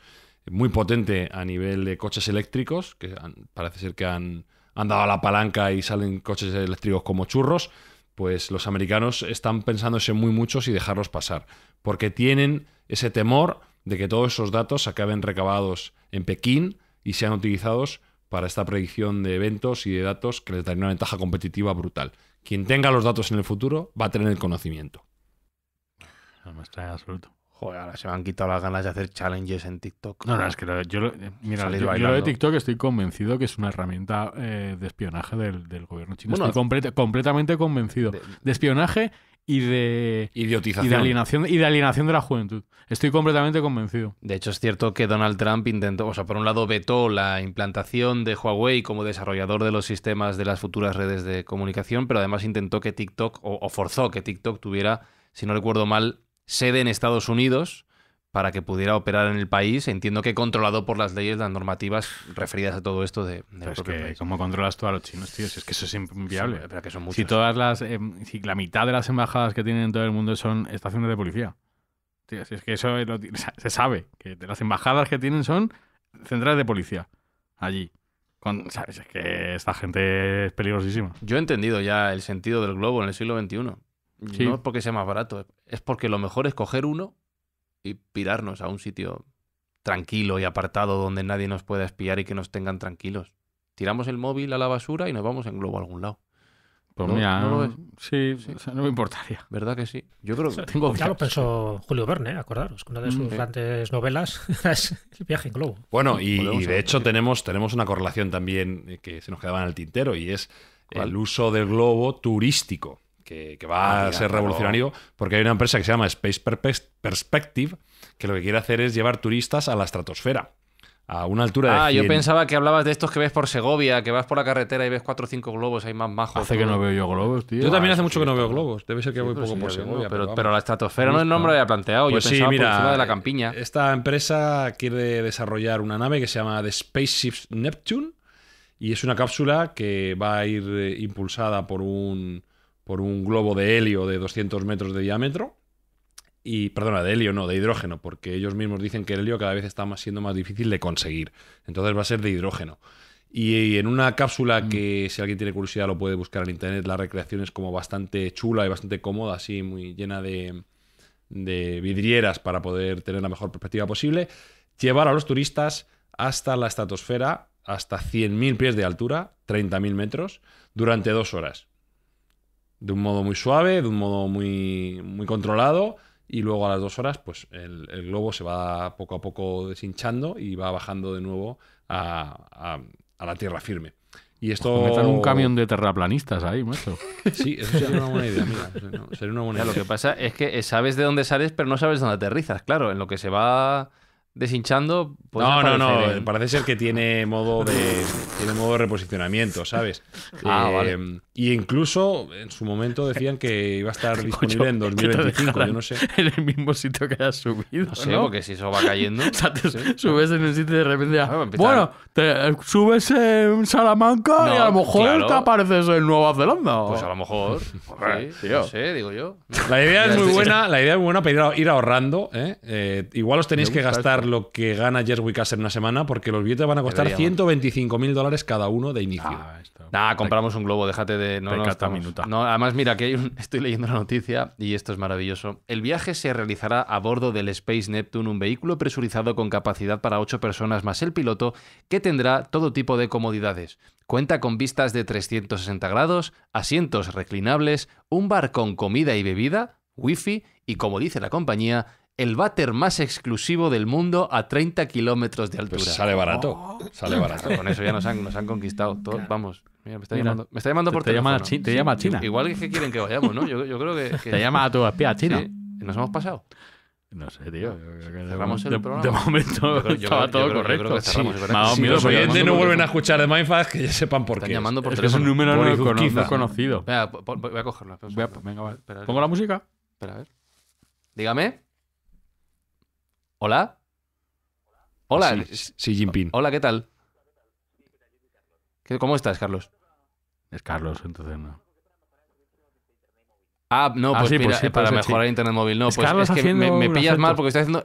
muy potente a nivel de coches eléctricos, que parece ser que han, han dado a la palanca y salen coches eléctricos como churros, pues los americanos están pensándose muy muchos y dejarlos pasar, porque tienen ese temor de que todos esos datos acaben recabados en Pekín y sean utilizados para esta predicción de eventos y de datos que les daría una ventaja competitiva brutal. Quien tenga los datos en el futuro va a tener el conocimiento. No absoluto ahora se me han quitado las ganas de hacer challenges en TikTok. No, no, es que yo, eh, mira, yo, de TikTok estoy convencido que es una herramienta eh, de espionaje del, gobierno chino. estoy completamente convencido. De, espionaje y de. Idiotización. Y de, alienación, y de de la juventud. Estoy completamente convencido. De hecho, es cierto que Donald Trump intentó, o sea, por un lado, vetó la implantación de Huawei como desarrollador de los sistemas de las futuras redes de comunicación, pero además intentó que TikTok, o forzó que TikTok tuviera, si no recuerdo mal, sede en Estados Unidos para que pudiera operar en el país. Entiendo que controlado por las leyes, las normativas referidas a todo esto de, de es ¿Cómo controlas tú a los chinos, tío? es que eso es inviable. que son Si todas las, eh, si la mitad de las embajadas que tienen en todo el mundo son estaciones de policía. Tío, es que eso se sabe, que las embajadas que tienen son centrales de policía allí. Con, ¿Sabes? Es que esta gente es peligrosísima. Yo he entendido ya el sentido del globo en el siglo XXI. No porque sea más barato, es porque lo mejor es coger uno y pirarnos a un sitio tranquilo y apartado donde nadie nos pueda espiar y que nos tengan tranquilos. Tiramos el móvil a la basura y nos vamos en globo a algún lado. Pues ¿No, Sí, no me importaría. ¿Verdad que sí? Yo creo que tengo... Ya lo pensó Julio Verne, ¿eh? acordaros, una de mm, sus grandes novelas es El viaje en globo. Bueno, y, de hecho tenemos, tenemos una correlación también eh, que se nos quedaba en el tintero y es el uso del globo turístico que, va a ser revolucionario, porque hay una empresa que se llama Space Perspective, que lo que quiere hacer es llevar turistas a la estratosfera a una altura ah, de. Ah, yo pensaba que hablabas de estos que ves por Segovia, que vas por la carretera y ves cuatro o cinco globos hay más majos. Hace que no veo yo globos, tío. Yo también hace mucho que no veo globos. Debe ser que voy poco por Segovia. Pero, la estratosfera no, es el nombre que había planteado. yo pues pensaba por encima de la campiña. Esta empresa quiere desarrollar una nave que se llama The Spaceship Neptune y es una cápsula que va a ir eh, impulsada por un por un globo de helio de 200 metros de diámetro. Y, perdona, de helio no, de hidrógeno, porque ellos mismos dicen que el helio cada vez está más, siendo más difícil de conseguir. Entonces va a ser de hidrógeno. Y, en una cápsula mm. que, si alguien tiene curiosidad, lo puede buscar en internet. La recreación es como bastante chula y bastante cómoda, así, muy llena de, de vidrieras para poder tener la mejor perspectiva posible. Llevar a los turistas hasta la estratosfera, hasta 100.000 pies de altura, 30.000 metros, durante dos horas de un modo muy suave, de un modo muy, muy controlado. Y luego a las dos horas, pues el, globo se va poco a poco deshinchando y va bajando de nuevo a, la tierra firme. Y esto. Pues un camión de terraplanistas ahí, macho. Sí, eso sería una buena idea, mira. Sería una buena idea. Lo que pasa es que sabes de dónde sales, pero no sabes dónde aterrizas. Claro, en lo que se va deshinchando. Pues no, no, no. Eh, parece ser que tiene modo de, tiene modo de reposicionamiento, ¿sabes? Ah, vale. Eh, y incluso en su momento decían que iba a estar disponible en 2025. Yo no sé. En el mismo sitio que has subido. No sé, porque si eso va cayendo. subes en el sitio y de repente. Ah, bueno, te subes en Salamanca y a lo mejor te apareces en Nueva Zelanda. Pues a lo mejor. sí, sé, digo yo. La idea es muy buena. La idea es muy buena para ir, ahorrando. ¿eh? eh, igual os tenéis que gastar lo que gana Jerry en una semana, porque los billetes van a costar 125 mil dólares cada uno de inicio. Ah, compramos un globo, déjate de. No, no, además, mira, que estoy leyendo la noticia y esto es maravilloso. El viaje se realizará a bordo del Space Neptune, un vehículo presurizado con capacidad para 8 personas más el piloto, que tendrá todo tipo de comodidades. Cuenta con vistas de 360 grados, asientos reclinables, un bar con comida y bebida, wifi y, como dice la compañía, el váter más exclusivo del mundo a 30 kilómetros de pues altura. sale barato, oh. sale barato. Con eso ya nos han, nos han conquistado. Vamos, Mira, me está llamando, me está llamando por teléfono. te llama a China. Igual es que quieren que vayamos, ¿no? Yo, yo creo que, Te llama a tu espía a China. nos hemos pasado. No sé, tío. Cerramos el de, programa. De momento estaba todo correcto. oyentes no vuelven a escuchar de Mindfuck que ya sepan por están qué. Llamando es, que es un número no, conocido. voy a cogerlo. venga, vale. ¿Pongo la música? Espera, a ver. Dígame. Hola. Hola. Sí, Hola, ¿qué tal? ¿Cómo estás, Carlos? Es Carlos, entonces no. Ah, no, ah, pues, pues para mejorar Internet móvil. No, pues es que me, pillas mal porque estoy haciendo,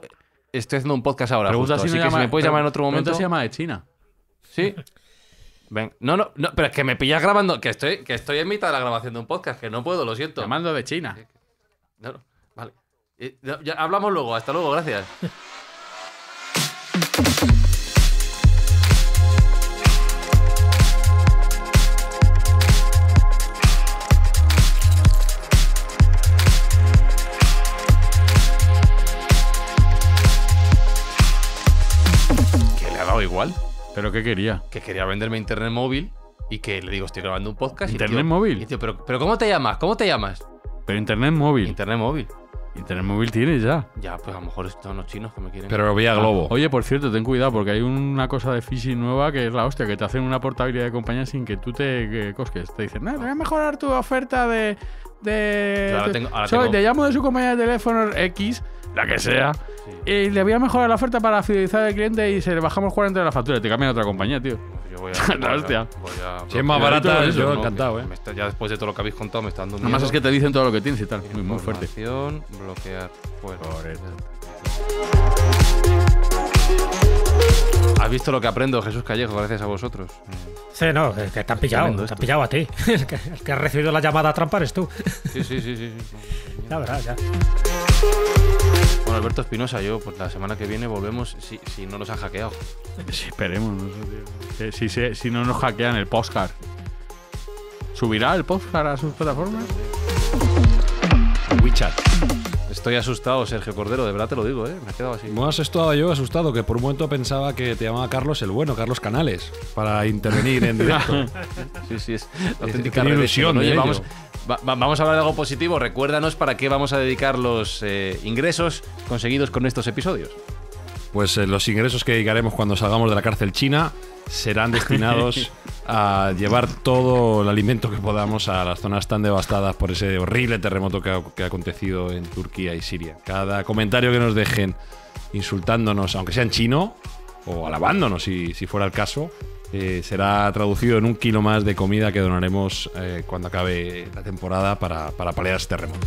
estoy haciendo un podcast ahora. Justo, si me puedes llamar en otro momento. se llama de China. Sí. Ven. No, no, pero es que me pillas grabando, que estoy, que estoy en mitad de la grabación de un podcast, que no puedo, lo siento. Llamando de China. vale. Eh, ya, hablamos luego, hasta luego, gracias que le ha dado igual. ¿Pero qué quería? Que quería venderme internet móvil y que le digo, estoy grabando un podcast. ¿Internet móvil? Y ¿pero, ¿pero cómo te llamas? ¿Cómo te llamas? Pero internet móvil. Internet móvil. Y tener móvil tienes ya. Ya, pues a lo mejor están los chinos que me quieren. Pero voy a globo. Oye, por cierto, ten cuidado porque hay una cosa de phishing nueva que es la hostia, que te hacen una portabilidad de compañía sin que tú te cosques. Te dicen, voy a mejorar tu oferta de. de Te llamo de su compañía de teléfono X, la que sea, y le voy a mejorar la oferta para fidelizar al cliente y se le bajamos 40 de la factura. Te cambian a otra compañía, tío. hostia. es más barata, eso, yo ¿no? encantado, ¿eh? Está, ya después de todo lo que habéis contado, me está dando. Nada más es que te dicen todo lo que tienes y tal. Muy, muy fuerte. Bloquear. ¿Has visto lo que aprendo, Jesús Callejo, gracias a vosotros? Sí, no, que te han pillado, te han pillado a ti. El que, ha recibido la llamada a trampar es tú. Sí, sí, sí, sí. sí. Ya verás, ya. Bueno, Alberto Espinosa, yo, pues la semana que viene volvemos si, no nos ha hackeado. esperemos. Si, no nos hackean el postcard. ¿Subirá el postcard a sus plataformas? WeChat. Estoy asustado, Sergio Cordero, de verdad te lo digo, ¿eh? Me ha quedado así. me has asustado yo asustado, que por un momento pensaba que te llamaba Carlos el bueno, Carlos Canales, para intervenir en directo. sí, sí, es auténtica ilusión. ¿no? Llevamos, vamos a hablar de algo positivo. Recuérdanos para qué vamos a dedicar los eh, ingresos conseguidos con estos episodios. Pues eh, los ingresos que dedicaremos cuando salgamos de la cárcel china serán destinados a llevar todo el alimento que podamos a las zonas tan devastadas por ese horrible terremoto que ha, acontecido en Turquía y Siria. Cada comentario que nos dejen insultándonos, aunque sea en chino, o alabándonos si fuera el caso, eh, será traducido en un kilo más de comida que donaremos eh, cuando acabe la temporada para, para paliar este terremoto.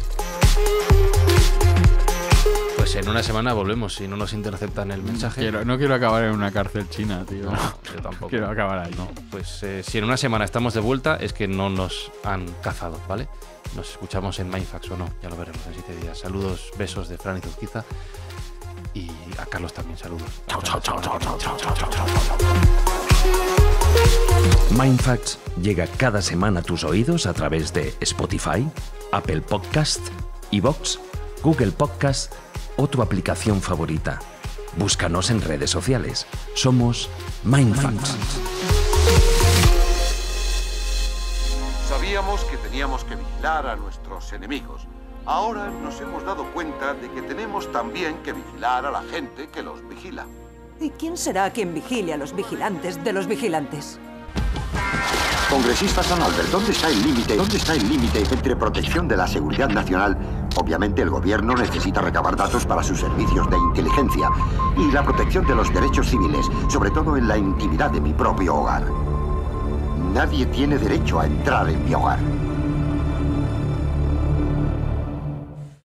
Pues en una semana volvemos si no nos interceptan el mensaje. no quiero acabar en una cárcel china, tío. yo tampoco. quiero acabar ahí. No. Pues eh, si en una semana estamos de vuelta es que no nos han cazado, ¿vale? Nos escuchamos en Mindfax o no, ya lo veremos en siete días. Saludos, besos de Fran y Zuzquiza. Y a Carlos también, saludos. chao, chao, chao. chao, MindFacts llega cada semana a tus oídos a través de Spotify, Apple Podcast, Evox, Google Podcast o tu aplicación favorita. Búscanos en redes sociales. Somos MindFacts. Sabíamos que teníamos que vigilar a nuestros enemigos. Ahora nos hemos dado cuenta de que tenemos también que vigilar a la gente que los vigila. ¿Y quién será quien vigile a los vigilantes de los vigilantes? Congresista San Albert, ¿dónde está el límite? ¿Dónde está el límite entre protección de la seguridad nacional? Obviamente el gobierno necesita recabar datos para sus servicios de inteligencia y la protección de los derechos civiles, sobre todo en la intimidad de mi propio hogar. Nadie tiene derecho a entrar en mi hogar.